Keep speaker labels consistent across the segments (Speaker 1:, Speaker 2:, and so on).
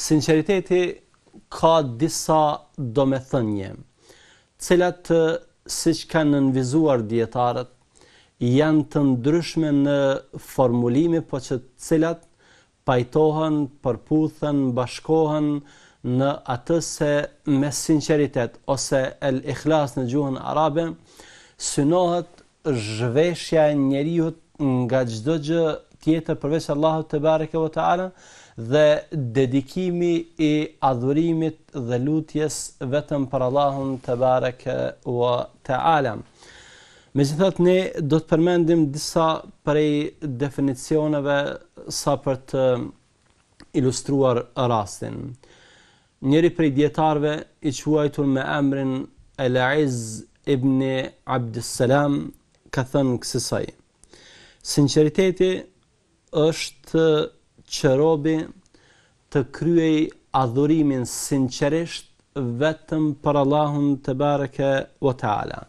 Speaker 1: sinceriteti ka disa domethënje, cilat si që kanë nënvizuar djetarët, janë të ndryshme në formulimi, po që cilat pajtohen, përputhen, bashkohen në atë se me sinceritet, ose el ikhlas në gjuhën arabe, synohet zhveshja e njeriut nga çdo gjë tjetër përveç Allahut te bareke ve taala dhe dedikimi i adhurimit dhe lutjes vetëm për Allahun te bareke ve taala Me që ne do të përmendim disa prej definicioneve sa për të ilustruar rastin. Njeri prej djetarve i quajtur me emrin El Aiz ibn Salam ka thënë kësaj Sinceriteti është që robi të kryej adhurimin sincerisht vetëm për Allahun të bareke wa ta'ala.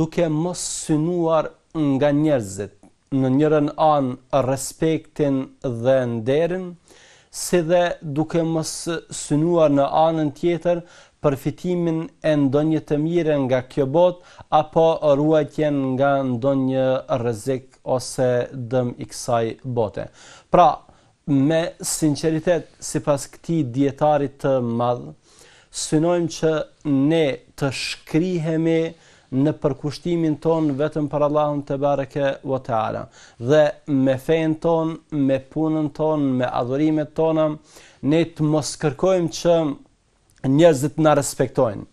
Speaker 1: Duke mos synuar nga njerëzit, në njërën anë respektin dhe nderin, si dhe duke mos synuar në anën tjetër përfitimin e ndonjë të mirë nga kjo botë apo ruajtjen nga ndonjë rrezik ose dëm i kësaj bote. Pra, me sinqeritet sipas këtij dietarit të madh, synojmë që ne të shkrihemi në përkushtimin ton vetëm për Allahun të bareke wa ta'ala dhe me fejnë ton, me punën ton, me adhurimet tonë, ne të mos kërkojmë që njerëzit në respektojnë,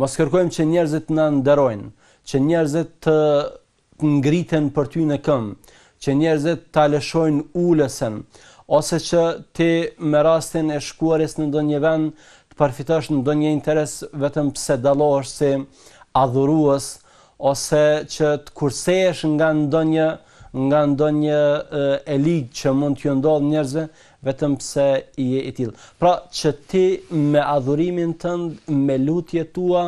Speaker 1: mos kërkojmë që njerëzit në nderojnë, që njerëzit të ngriten për ty në këmë, që njerëzit të aleshojnë ulesen, ose që ti me rastin e shkuaris në do një vend, të parfitash në do një interes vetëm pse dalohës si adhuruës ose që të kursehesh nga ndonjë nga ndonjë e ligë që mund t'ju ndodhë njerëzve, vetëm pse i e i tilë. Pra që ti me adhurimin tëndë, me lutje tua,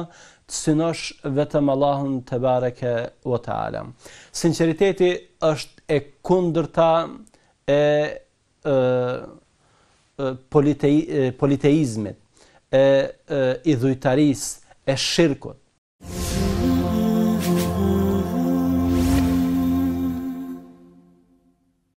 Speaker 1: të synosh vetëm Allahun të bareke o të alam. Sinceriteti është e kundërta e, e, politei, e e, e idhujtaris, e shirkut.